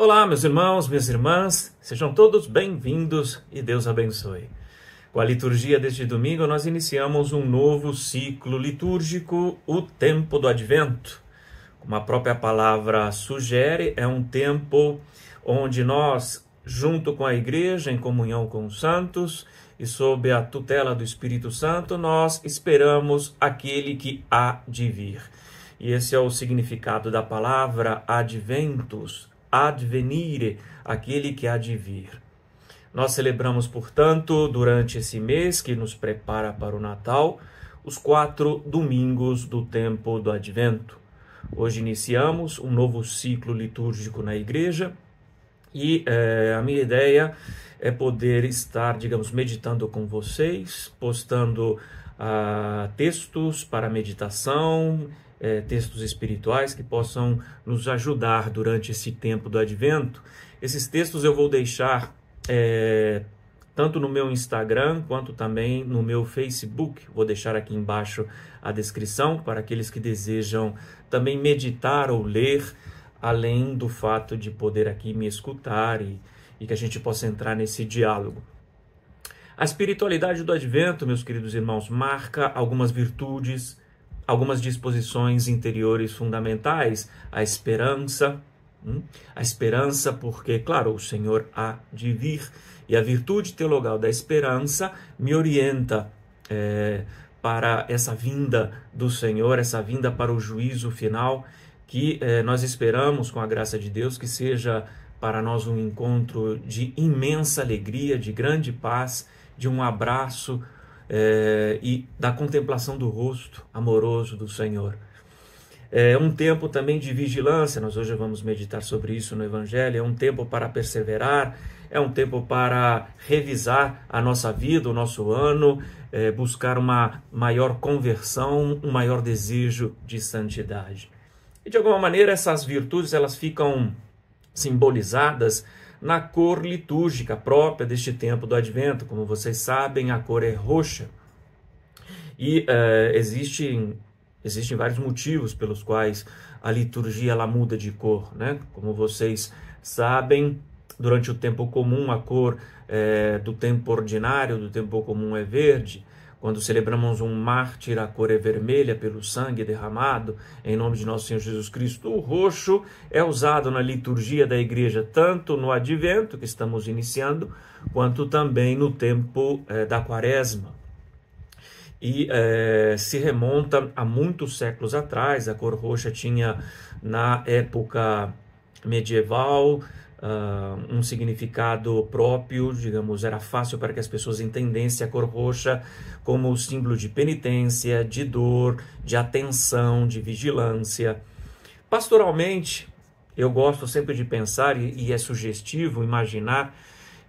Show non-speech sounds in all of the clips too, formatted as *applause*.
Olá, meus irmãos, minhas irmãs, sejam todos bem-vindos e Deus abençoe. Com a liturgia deste domingo, nós iniciamos um novo ciclo litúrgico, o tempo do advento. Como a própria palavra sugere, é um tempo onde nós, junto com a igreja, em comunhão com os santos e sob a tutela do Espírito Santo, nós esperamos aquele que há de vir. E esse é o significado da palavra adventus, advenire, aquele que há de vir. Nós celebramos, portanto, durante esse mês que nos prepara para o Natal, os quatro domingos do tempo do Advento. Hoje iniciamos um novo ciclo litúrgico na igreja e eh, a minha ideia é poder estar, digamos, meditando com vocês, postando ah, textos para meditação, é, textos espirituais que possam nos ajudar durante esse tempo do advento. Esses textos eu vou deixar é, tanto no meu Instagram quanto também no meu Facebook. Vou deixar aqui embaixo a descrição para aqueles que desejam também meditar ou ler, além do fato de poder aqui me escutar e, e que a gente possa entrar nesse diálogo. A espiritualidade do advento, meus queridos irmãos, marca algumas virtudes, algumas disposições interiores fundamentais, a esperança, hum, a esperança, porque, claro, o Senhor há de vir, e a virtude teologal da esperança me orienta é, para essa vinda do Senhor, essa vinda para o juízo final, que é, nós esperamos, com a graça de Deus, que seja para nós um encontro de imensa alegria, de grande paz, de um abraço é, e da contemplação do rosto amoroso do Senhor. É um tempo também de vigilância, nós hoje vamos meditar sobre isso no Evangelho. É um tempo para perseverar, é um tempo para revisar a nossa vida, o nosso ano, é, buscar uma maior conversão, um maior desejo de santidade. E de alguma maneira essas virtudes elas ficam simbolizadas na cor litúrgica própria deste tempo do Advento. Como vocês sabem, a cor é roxa. E uh, existem, existem vários motivos pelos quais a liturgia ela muda de cor. Né? Como vocês sabem, durante o tempo comum, a cor é, do tempo ordinário, do tempo comum é verde quando celebramos um mártir, a cor é vermelha pelo sangue derramado em nome de nosso Senhor Jesus Cristo. O roxo é usado na liturgia da igreja, tanto no advento que estamos iniciando, quanto também no tempo eh, da quaresma. E eh, se remonta a muitos séculos atrás, a cor roxa tinha na época medieval, uh, um significado próprio, digamos, era fácil para que as pessoas entendessem a cor roxa como símbolo de penitência, de dor, de atenção, de vigilância. Pastoralmente, eu gosto sempre de pensar, e, é sugestivo imaginar,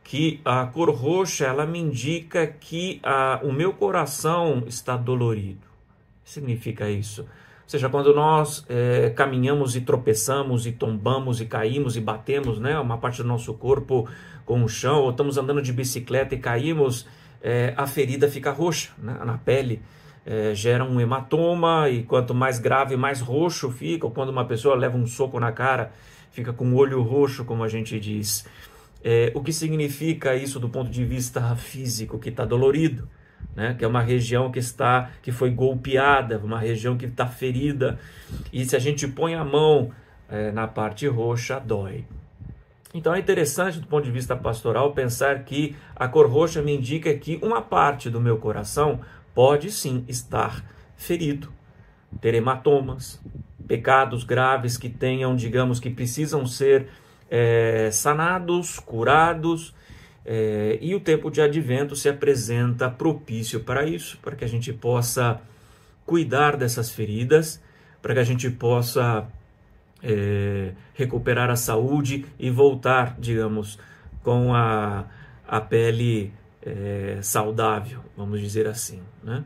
que a cor roxa ela me indica que o meu coração está dolorido. O que significa isso? seja, quando nós é, caminhamos e tropeçamos e tombamos e caímos e batemos né, uma parte do nosso corpo com o chão, ou estamos andando de bicicleta e caímos, é, a ferida fica roxa né, na pele. É, gera um hematoma e quanto mais grave, mais roxo fica. Ou quando uma pessoa leva um soco na cara, fica com o olho roxo, como a gente diz. É, o que significa isso do ponto de vista físico, que está dolorido? né? que é uma região que está que foi golpeada, uma região que está ferida. E se a gente põe a mão é, na parte roxa, dói. Então é interessante do ponto de vista pastoral pensar que a cor roxa me indica que uma parte do meu coração pode sim estar ferido, ter hematomas, pecados graves que tenham, digamos, que precisam ser é, sanados, curados, é, e o tempo de advento se apresenta propício para isso, para que a gente possa cuidar dessas feridas, para que a gente possa é, recuperar a saúde e voltar, digamos, com a, a pele é, saudável, vamos dizer assim. Né?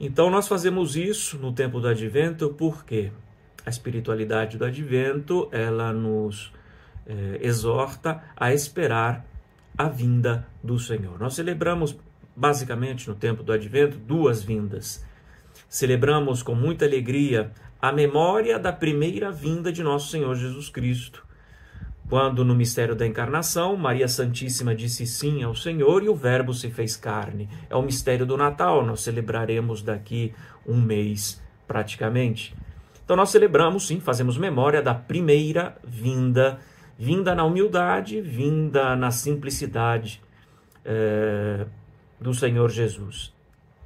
Então, nós fazemos isso no tempo do advento porque a espiritualidade do advento ela nos é, exorta a esperar a vinda do Senhor. Nós celebramos basicamente no tempo do advento duas vindas. Celebramos com muita alegria a memória da primeira vinda de nosso Senhor Jesus Cristo, quando no mistério da encarnação, Maria Santíssima disse sim ao Senhor e o Verbo se fez carne. É o mistério do Natal, nós celebraremos daqui um mês praticamente. Então nós celebramos, sim, fazemos memória da primeira vinda vinda na humildade, vinda na simplicidade é, do Senhor Jesus.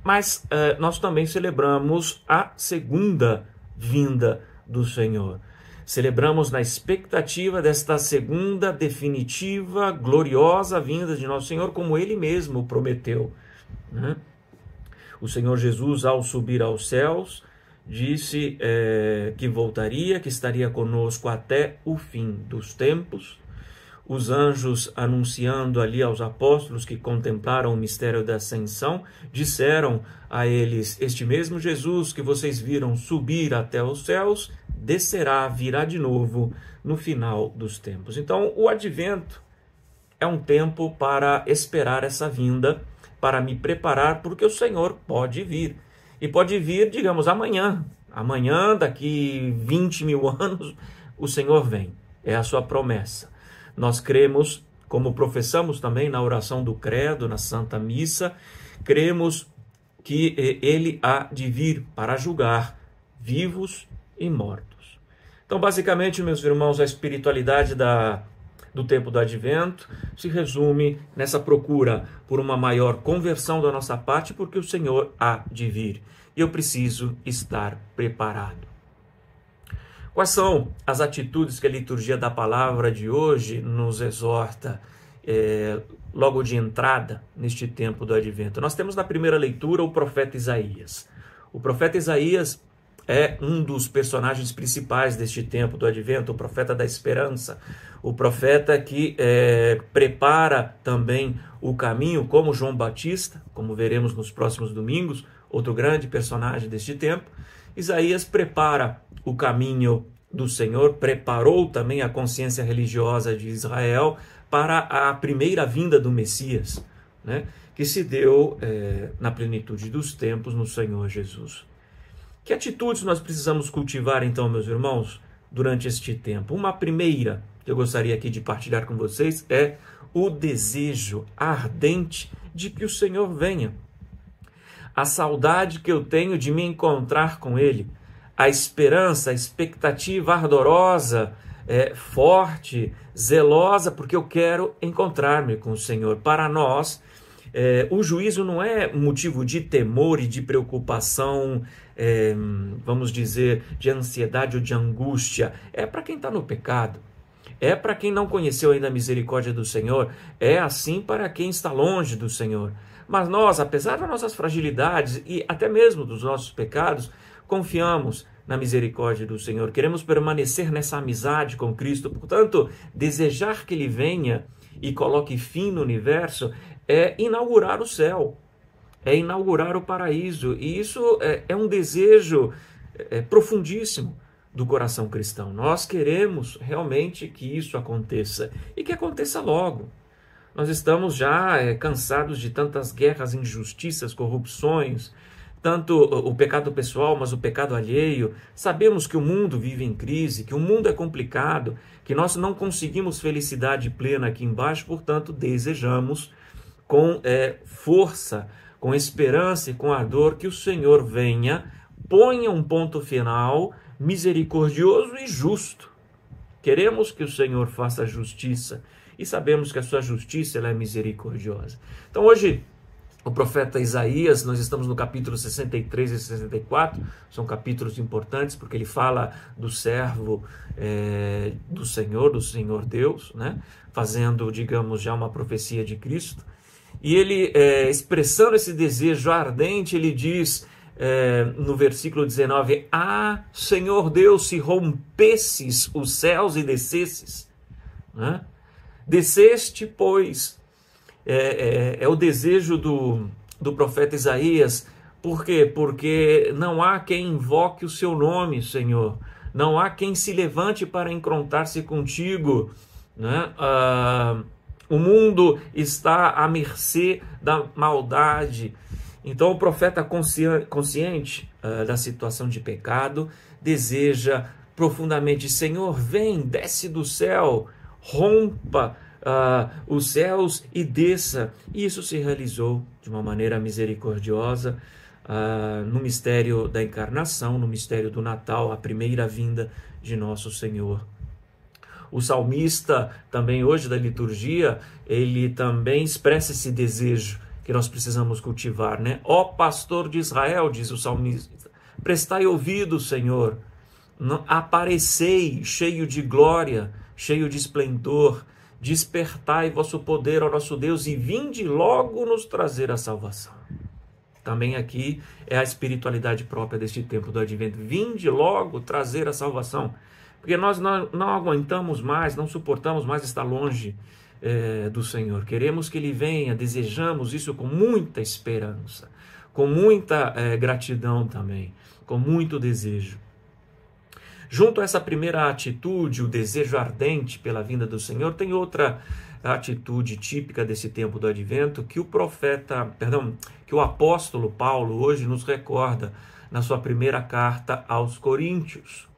Mas é, nós também celebramos a segunda vinda do Senhor. Celebramos na expectativa desta segunda, definitiva, gloriosa vinda de Nosso Senhor, como Ele mesmo prometeu. Né? O Senhor Jesus, ao subir aos céus, disse é, que voltaria, que estaria conosco até o fim dos tempos. Os anjos, anunciando ali aos apóstolos que contemplaram o mistério da ascensão, disseram a eles: Este mesmo Jesus que vocês viram subir até os céus, descerá, virá de novo no final dos tempos. Então, o advento é um tempo para esperar essa vinda, para me preparar, porque o Senhor pode vir. E pode vir, digamos, amanhã. Amanhã, daqui 20 mil *laughs* anos, o Senhor vem. É a sua promessa. Nós cremos, como professamos também na oração do Credo, na Santa Missa, cremos que eh, ele há de vir para julgar vivos e mortos. Então, basicamente, meus irmãos, a espiritualidade da do tempo do advento se resume nessa procura por uma maior conversão da nossa parte, porque o Senhor há de vir. E eu preciso estar preparado. Quais são as atitudes que a liturgia da palavra de hoje nos exorta é, logo de entrada neste tempo do advento? Nós temos na primeira leitura o profeta Isaías. O profeta Isaías é um dos personagens principais deste tempo do advento, o profeta da esperança, o profeta que é, prepara também o caminho, como João Batista, como veremos nos próximos domingos, outro grande personagem deste tempo. Isaías prepara o caminho do Senhor, preparou também a consciência religiosa de Israel para a primeira vinda do Messias, né? que se deu é, na plenitude dos tempos no Senhor Jesus. Que atitudes nós precisamos cultivar, então, meus irmãos, durante este tempo? Uma primeira que eu gostaria aqui de partilhar com vocês é o desejo ardente de que o Senhor venha. A saudade que eu tenho de me encontrar com Ele, a esperança, a expectativa ardorosa, é, forte, zelosa, porque eu quero encontrar-me com o Senhor. Para nós, é, o juízo não é motivo de temor e de preocupação é, vamos dizer, de ansiedade ou de angústia, é para quem está no pecado. É para quem não conheceu ainda a misericórdia do Senhor, é assim para quem está longe do Senhor. Mas nós, apesar das nossas fragilidades e até mesmo dos nossos pecados, confiamos na misericórdia do Senhor. Queremos permanecer nessa amizade com Cristo. Portanto, desejar que Ele venha e coloque fim no universo é inaugurar o céu é inaugurar o paraíso. E isso é, é um desejo é, profundíssimo do coração cristão. Nós queremos realmente que isso aconteça e que aconteça logo. Nós estamos já é, cansados de tantas guerras, injustiças, corrupções, tanto o pecado pessoal, mas o pecado alheio. Sabemos que o mundo vive em crise, que o mundo é complicado, que nós não conseguimos felicidade plena aqui embaixo, portanto, desejamos com é, força com esperança e com ardor que o Senhor venha, ponha um ponto final misericordioso e justo. Queremos que o Senhor faça justiça e sabemos que a sua justiça é misericordiosa. Então hoje o profeta Isaías, nós estamos no capítulo 63 e 64, são capítulos importantes porque ele fala do servo é, do Senhor, do Senhor Deus, né? fazendo, digamos, já uma profecia de Cristo. E ele, é, expressando esse desejo ardente, ele diz é, no versículo 19: Ah, Senhor Deus, se rompesses os céus e descesses, né? desceste, pois, é, é, é, o desejo do, do profeta Isaías. Por quê? Porque não há quem invoque o seu nome, Senhor. Não há quem se levante para encontrar-se contigo. Né? Ah, o mundo está à mercê da maldade. Então, o profeta consciente uh, da situação de pecado deseja profundamente: Senhor, vem, desce do céu, rompa uh, os céus e desça. E isso se realizou de uma maneira misericordiosa uh, no mistério da encarnação, no mistério do Natal, a primeira vinda de nosso Senhor o salmista, também hoje da liturgia, ele também expressa esse desejo que nós precisamos cultivar, né? Ó pastor de Israel, diz o salmista, prestai ouvido, Senhor, aparecei cheio de glória, cheio de esplendor, despertai vosso poder ao nosso Deus e vinde logo nos trazer a salvação. Também aqui é a espiritualidade própria deste tempo do advento. Vinde logo trazer a salvação. Porque nós não, não aguentamos mais, não suportamos mais estar longe eh, do Senhor. Queremos que Ele venha, desejamos isso com muita esperança, com muita eh, gratidão também, com muito desejo. Junto a essa primeira atitude, o desejo ardente pela vinda do Senhor, tem outra atitude típica desse tempo do advento que o profeta, perdão, que o apóstolo Paulo hoje nos recorda na sua primeira carta aos Coríntios.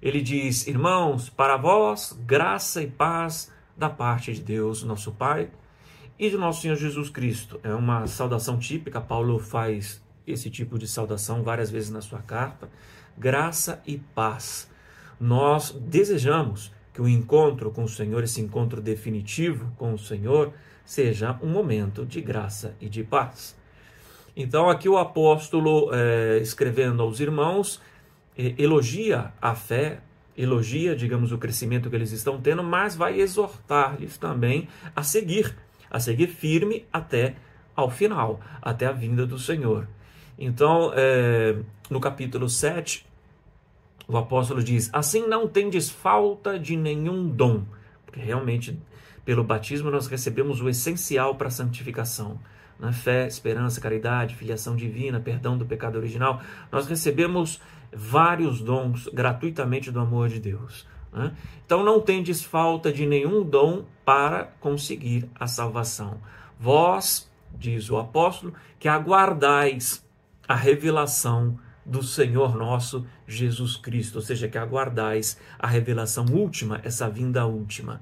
Ele diz: Irmãos, para vós, graça e paz da parte de Deus, nosso Pai, e do nosso Senhor Jesus Cristo. É uma saudação típica, Paulo faz esse tipo de saudação várias vezes na sua carta. Graça e paz. Nós desejamos que o encontro com o Senhor, esse encontro definitivo com o Senhor, seja um momento de graça e de paz. Então, aqui o apóstolo, é, escrevendo aos irmãos, é, elogia a fé, elogia, digamos, o crescimento que eles estão tendo, mas vai exortar-lhes também a seguir, a seguir firme até ao final, até a vinda do Senhor. Então, é, no capítulo 7, o apóstolo diz: Assim não tendes falta de nenhum dom, porque realmente pelo batismo nós recebemos o essencial para a santificação. Né? Fé, esperança, caridade, filiação divina, perdão do pecado original. Nós recebemos vários dons gratuitamente do amor de Deus. Né? Então não tendes falta de nenhum dom para conseguir a salvação. Vós, diz o apóstolo, que aguardais a revelação do Senhor nosso Jesus Cristo, ou seja, que aguardais a revelação última, essa vinda última.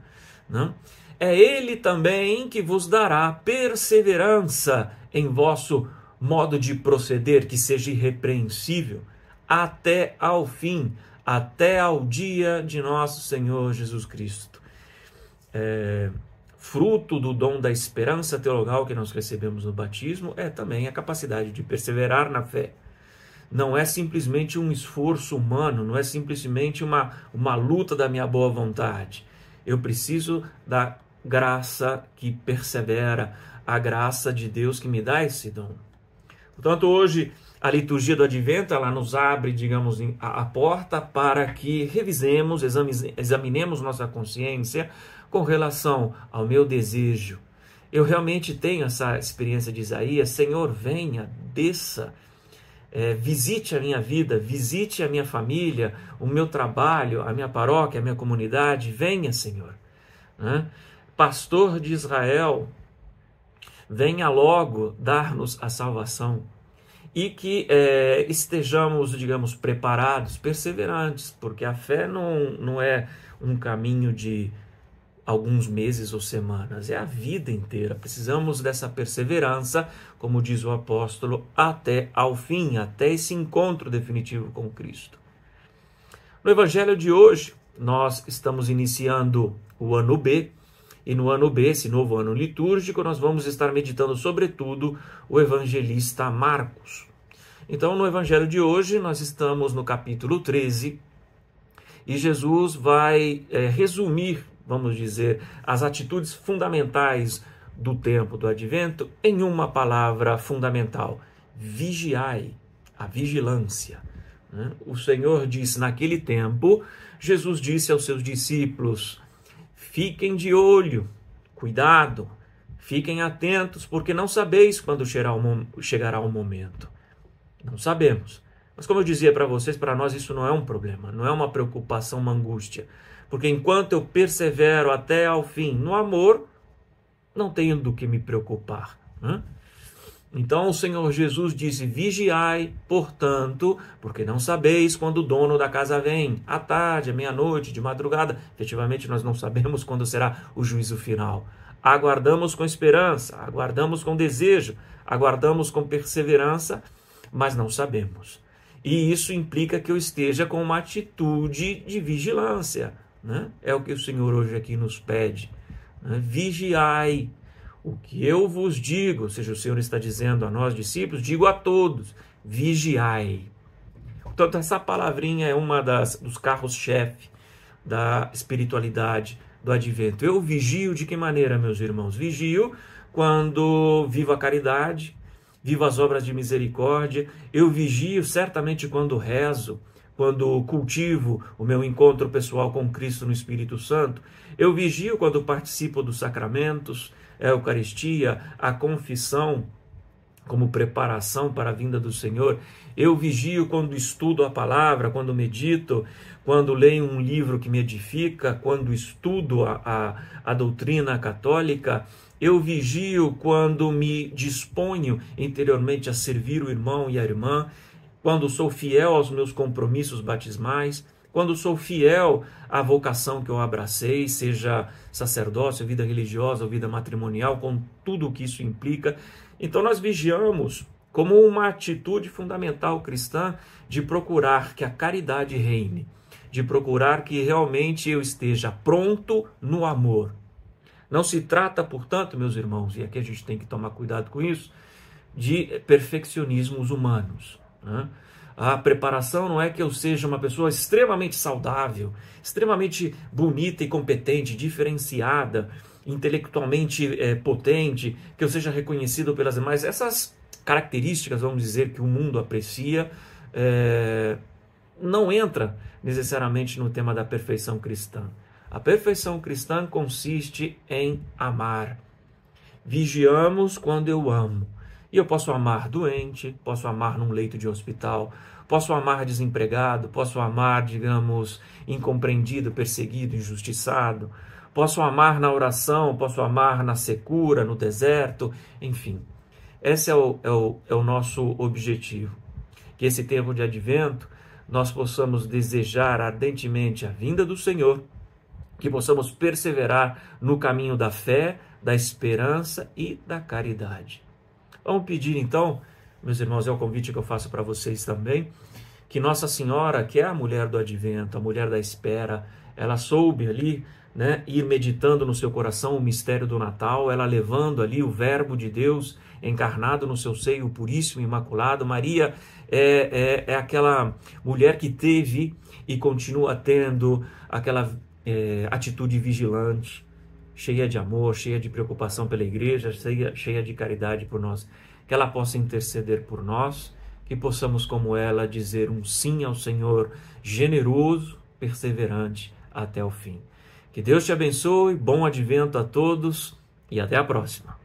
Né? É Ele também que vos dará perseverança em vosso modo de proceder, que seja irrepreensível até ao fim, até ao dia de nosso Senhor Jesus Cristo. É, fruto do dom da esperança teologal que nós recebemos no batismo é também a capacidade de perseverar na fé. Não é simplesmente um esforço humano, não é simplesmente uma, uma luta da minha boa vontade. Eu preciso da graça que persevera, a graça de Deus que me dá esse dom. Portanto, hoje a liturgia do advento ela nos abre, digamos, a, porta para que revisemos, examinemos nossa consciência com relação ao meu desejo. Eu realmente tenho essa experiência de Isaías: Senhor, venha, desça, é, visite a minha vida, visite a minha família, o meu trabalho, a minha paróquia, a minha comunidade. Venha, Senhor. Né? Pastor de Israel, venha logo dar-nos a salvação e que é, estejamos, digamos, preparados, perseverantes, porque a fé não, não é um caminho de alguns meses ou semanas, é a vida inteira. Precisamos dessa perseverança, como diz o apóstolo, até ao fim, até esse encontro definitivo com Cristo. No evangelho de hoje, nós estamos iniciando o ano B, e no ano B, esse novo ano litúrgico, nós vamos estar meditando sobretudo o evangelista Marcos. Então, no evangelho de hoje, nós estamos no capítulo 13 e Jesus vai é, resumir, vamos dizer, as atitudes fundamentais do tempo do advento em uma palavra fundamental: vigiai, a vigilância. Né? O Senhor disse naquele tempo, Jesus disse aos seus discípulos: Fiquem de olho, cuidado, fiquem atentos, porque não sabeis quando chegará o momento. Não sabemos. Mas como eu dizia para vocês, para nós isso não é um problema, não é uma preocupação, uma angústia. Porque enquanto eu persevero até ao fim no amor, não tenho do que me preocupar. Hein? Então o Senhor Jesus disse: Vigiai, portanto, porque não sabeis quando o dono da casa vem, à tarde, à meia-noite, de madrugada. Efetivamente, nós não sabemos quando será o juízo final. Aguardamos com esperança, aguardamos com desejo, aguardamos com perseverança, mas não sabemos. E isso implica que eu esteja com uma atitude de vigilância. Né? É o que o Senhor hoje aqui nos pede. Né? Vigiai, o que eu vos digo, ou seja, o Senhor está dizendo a nós discípulos, digo a todos: vigiai. Portanto, essa palavrinha é uma das dos carros-chefe da espiritualidade do advento. Eu vigio de que maneira, meus irmãos? Vigio quando vivo a caridade, vivo as obras de misericórdia, eu vigio certamente quando rezo, quando cultivo o meu encontro pessoal com Cristo no Espírito Santo, eu vigio quando participo dos sacramentos, a Eucaristia, a confissão como preparação para a vinda do Senhor. Eu vigio quando estudo a palavra, quando medito, quando leio um livro que me edifica, quando estudo a, a, a doutrina católica. Eu vigio quando me disponho interiormente a servir o irmão e a irmã, quando sou fiel aos meus compromissos batismais quando sou fiel à vocação que eu abracei, seja sacerdócio, vida religiosa, vida matrimonial, com tudo o que isso implica. Então nós vigiamos como uma atitude fundamental cristã de procurar que a caridade reine, de procurar que realmente eu esteja pronto no amor. Não se trata, portanto, meus irmãos, e aqui a gente tem que tomar cuidado com isso, de perfeccionismos humanos. Né? A preparação não é que eu seja uma pessoa extremamente saudável, extremamente bonita e competente, diferenciada, intelectualmente é, potente, que eu seja reconhecido pelas demais. Essas características, vamos dizer, que o mundo aprecia, é, não entra necessariamente no tema da perfeição cristã. A perfeição cristã consiste em amar. Vigiamos quando eu amo. E eu posso amar doente, posso amar num leito de hospital, Posso amar desempregado, posso amar, digamos, incompreendido, perseguido, injustiçado. Posso amar na oração, posso amar na secura, no deserto, enfim. Esse é o, é o, é o nosso objetivo. Que esse tempo de advento nós possamos desejar ardentemente a vinda do Senhor, que possamos perseverar no caminho da fé, da esperança e da caridade. Vamos pedir então meus irmãos, é o convite que eu faço para vocês também, que Nossa Senhora, que é a mulher do advento, a mulher da espera, ela soube ali né, ir meditando no seu coração o mistério do Natal, ela levando ali o Verbo de Deus encarnado no seu seio, puríssimo, imaculado. Maria é, é, é aquela mulher que teve e continua tendo aquela é, atitude vigilante, cheia de amor, cheia de preocupação pela igreja, cheia, cheia de caridade por nós que ela possa interceder por nós, que possamos, como ela, dizer um sim ao Senhor generoso, perseverante até o fim. Que Deus te abençoe, bom advento a todos e até a próxima.